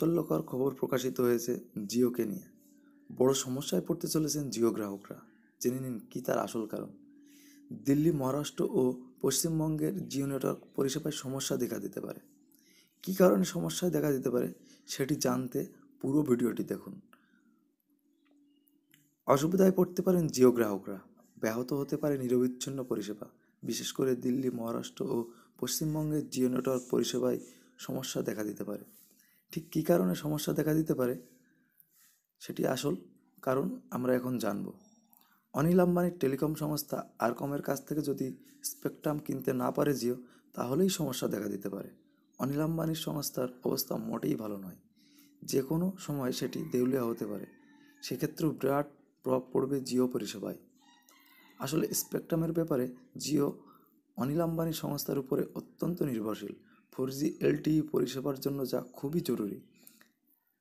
চাঞ্চল্যকর খবর প্রকাশিত হয়েছে জিওকে নিয়ে বড় সমস্যায় পড়তে চলেছেন জিও গ্রাহকরা জেনে নিন কী তার আসল কারণ দিল্লি মহারাষ্ট্র ও পশ্চিমবঙ্গের জিও নেটওয়ার্ক পরিষেবায় সমস্যা দেখা দিতে পারে কি কারণে সমস্যায় দেখা দিতে পারে সেটি জানতে পুরো ভিডিওটি দেখুন অসুবিধায় পড়তে পারেন জিও গ্রাহকরা ব্যাহত হতে পারে নিরবিচ্ছিন্ন পরিষেবা বিশেষ করে দিল্লি মহারাষ্ট্র ও পশ্চিমবঙ্গের জিও নেটওয়ার্ক পরিষেবায় সমস্যা দেখা দিতে পারে ঠিক কী কারণে সমস্যা দেখা দিতে পারে সেটি আসল কারণ আমরা এখন জানব অনিল আম্বানির টেলিকম সংস্থা আরকমের কাছ থেকে যদি স্পেকট্রাম কিনতে না পারে জিও তাহলেই সমস্যা দেখা দিতে পারে অনিল আম্বানির সংস্থার অবস্থা মোটেই ভালো নয় যে কোনো সময় সেটি দেউলিয়া হতে পারে সেক্ষেত্রেও বিরাট প্রভাব পড়বে জিও পরিষেবায় আসলে স্পেকট্রামের ব্যাপারে জিও অনিল আম্বানির সংস্থার উপরে অত্যন্ত নির্ভরশীল ফোর জি এলটিই পরিষেবার জন্য যা খুবই জরুরি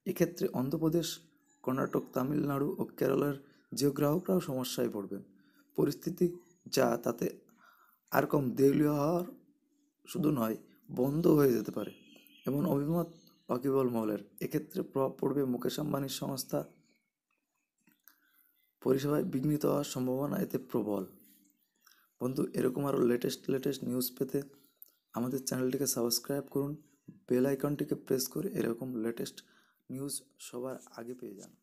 এক্ষেত্রে অন্ধ্রপ্রদেশ কর্ণাটক তামিলনাড়ু ও কেরলের যে গ্রাহকরাও সমস্যায় পড়বেন পরিস্থিতি যা তাতে আর কম দেউলিয়া হওয়ার শুধু নয় বন্ধ হয়ে যেতে পারে এমন অভিমত অকিবল মহলের এক্ষেত্রে প্রভাব পড়বে মুকেশ আম্বানির সংস্থা পরিষেবায় বিঘ্নিত হওয়ার সম্ভাবনা এতে প্রবল বন্ধু এরকম আরও লেটেস্ট লেটেস্ট নিউজ পেতে আমাদের চ্যানেলটিকে সাবস্ক্রাইব করুন বেল আইকনটিকে প্রেস করে এরকম লেটেস্ট নিউজ সবার আগে পেয়ে যান